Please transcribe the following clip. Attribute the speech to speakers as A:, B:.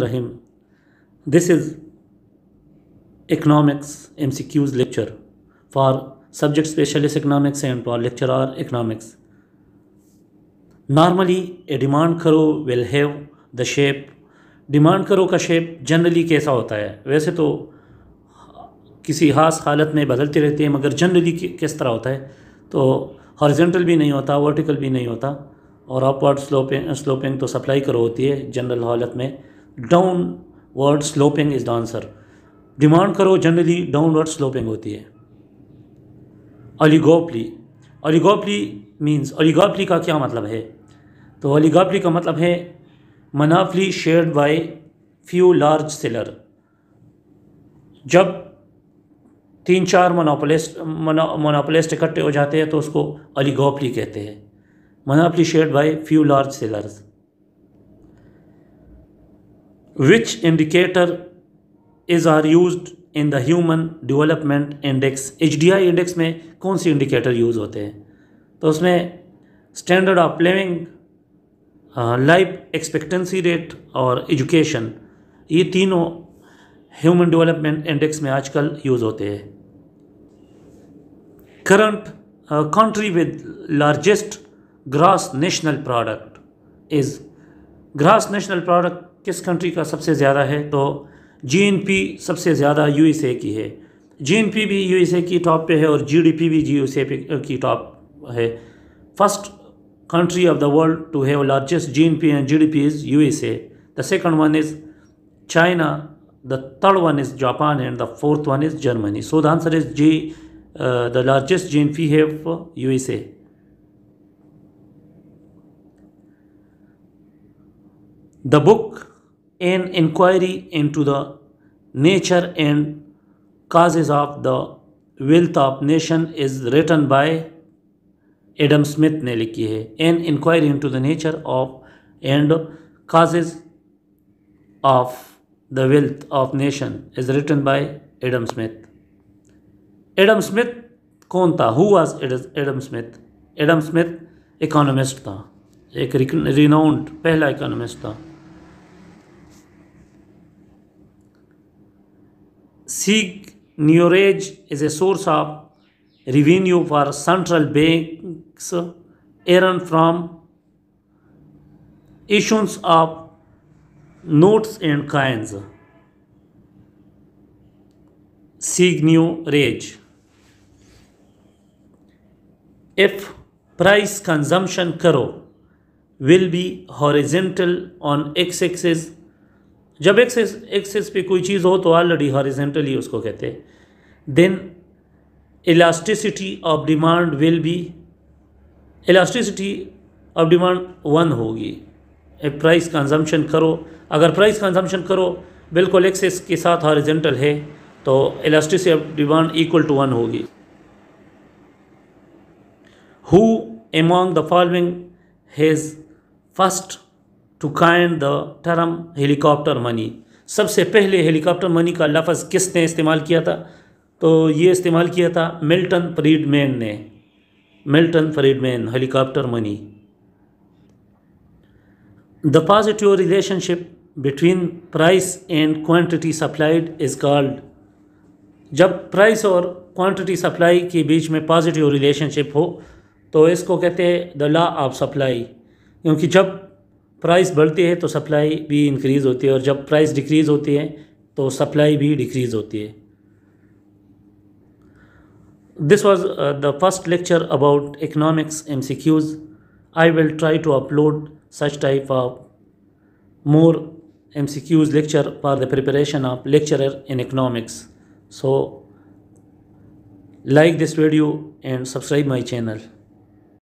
A: Rahim this is economics M C Qs lecture for subject specialist economics and for lecture are economics normally a demand curve will have the shape demand curve का shape generally कैसा होता है वैसे तो किसी खास हालत में बदलती रहती है मगर जनरली किस तरह होता है तो हॉर्जेंटल भी नहीं होता वर्टिकल भी नहीं होता और अपवर्ड स्लोपिंग स्लोपिंग तो सप्लाई करो होती है जनरल हालत में downward sloping is the answer demand curve generally downward sloping होती है अलीगोपली अलीगोपली मीन्स अलीगोपली का क्या मतलब है तो अलीगोपली का मतलब है monopoly shared by few large seller जब तीन चार मोनोपोलिस्ट मोनोपोलिस्ट इकट्ठे हो जाते हैं तो उसको अलीगोपली कहते हैं monopoly shared by few large sellers which indicator is are use in the human development index H D I index में कौन से इंडिकेटर यूज़ होते हैं तो उसमें standard of living life expectancy rate और एजुकेशन ये तीनों ह्यूमन डिवेलपमेंट इंडेक्स में आजकल यूज़ होते हैं current country with largest gross national product is gross national product किस कंट्री का सबसे ज़्यादा है तो जी सबसे ज़्यादा यू की है जी भी यू की टॉप पे है और जी भी जी की टॉप है first country of the world to have largest G N P and G D P is U S A the second one is China the third one is Japan and the fourth one is Germany so the answer is G the largest G N P है U S A the book an inquiry into the nature and causes of the wealth of nation is written by Adam Smith ने लिखी है an inquiry into the nature of and causes of the wealth of nation is written by Adam Smith Adam Smith कौन था who was Adam Smith Adam Smith economist था एक renowned पहला economist था Sikh is a source of revenue for central banks earned from issuance of notes and coins. Signu If price consumption curve will be horizontal on x-axis जब access access पे कोई चीज़ हो तो already horizontally उसको कहते हैं then elasticity of demand will be elasticity of demand one होगी price consumption curve अगर प्राइस कंजम्पशन करो बिल्कुल एक्सेस के साथ हॉरिजेंटल है तो elasticity of demand equal to one होगी who among the following has first to coined the term helicopter money सबसे पहले हेलीकॉप्टर मनी का लफज किसने इस्तेमाल किया था तो ये इस्तेमाल किया था मिल्टन फ्रीडमैन ने Milton Friedman helicopter money the positive relationship between price and quantity supplied is called जब प्राइस और क्वांटिटी सप्लाई के बीच में पॉजिटिव रिलेशनशिप हो तो इसको कहते हैं द लॉ ऑफ सप्लाई क्योंकि जब प्राइस बढ़ती है तो सप्लाई भी इंक्रीज़ होती है और जब प्राइस डिक्रीज़ होती है तो सप्लाई भी डिक्रीज़ होती है this was the first lecture about economics M C Qs I will try to upload such type of more M C Qs lecture for the preparation of lecture in economics so like this video and subscribe my channel